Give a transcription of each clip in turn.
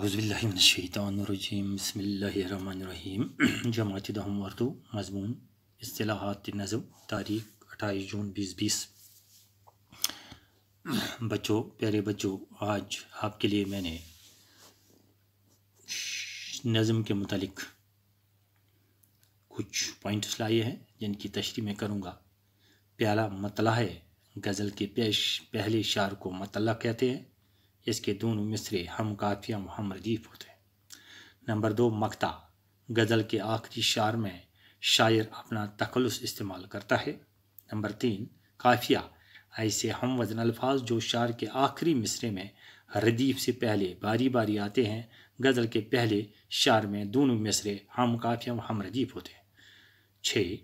हौज़बिल्लिनशैतरजीम बसमीम जमात दहम वर्दू मजमून असलाहत नज़म तारीख अट्ठाईस जून बीस बीस बच्चों प्यारे बच्चों आज आपके लिए मैंने नज़म के मतलब कुछ पॉइंट्स लाए हैं जिनकी तशरी मैं करूँगा प्यारा मतला है गज़ल के पेश पहले शार को मतलब कहते हैं इसके दोनों मिसरे हम काफिया हम रजीफ होते हैं नंबर दो मकता गज़ल के आखिरी शार में शायर अपना तखलस इस्तेमाल करता है नंबर तीन काफिया ऐसे हम वजन अल्फाज जो शार के आखिरी मिसरे में रदीफ से पहले बारी बारी आते हैं गज़ल के पहले शार में दोनों मिसरे हम काफिया हम रदीफ होते हैं छः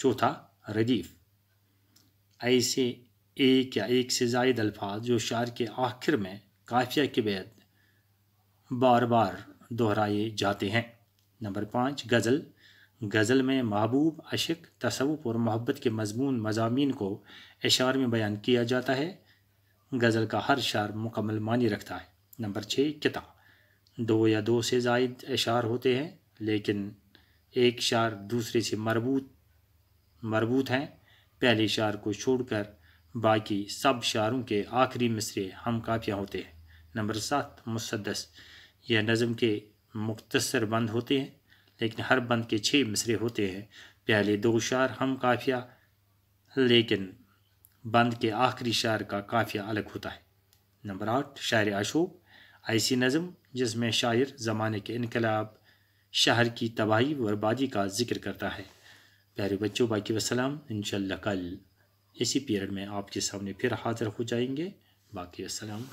चौथा रदीफ ऐसे एक या एक से जायद अल्फाज जो शार के आखिर में काफिया के बेद बार बार दोहराए जाते हैं नंबर पाँच गज़ल गज़ल में महबूब अशिक तसवुप और मोहब्बत के मजमून मजामी को अशार में बयान किया जाता है गज़ल का हर शार मुकम्मल मानी रखता है नंबर छः किता दो या दो से जायद अशार होते हैं लेकिन एक शार दूसरे से मरबूत मरबूत हैं पहले शार को छोड़कर बाकी सब शारों के आखिरी मिसरे हम काफियाँ होते हैं नंबर सात मुसदस यह नज़म के मुख्तर बंद होते हैं लेकिन हर बंद के छः मिसरे होते हैं पहले दो शार हम काफिया लेकिन बंद के आखिरी शार का काफिया अलग होता है नंबर आठ शायर अशोक ऐसी नज़म जिसमें शायर ज़माने के इनकलाब शहर की तबाही बर्बादी का जिक्र करता है प्यारे बच्चों बाकी वसलाम इन कल इसी पीरियड में आपके सामने फिर हाजिर हो जाएंगे बाकी असलम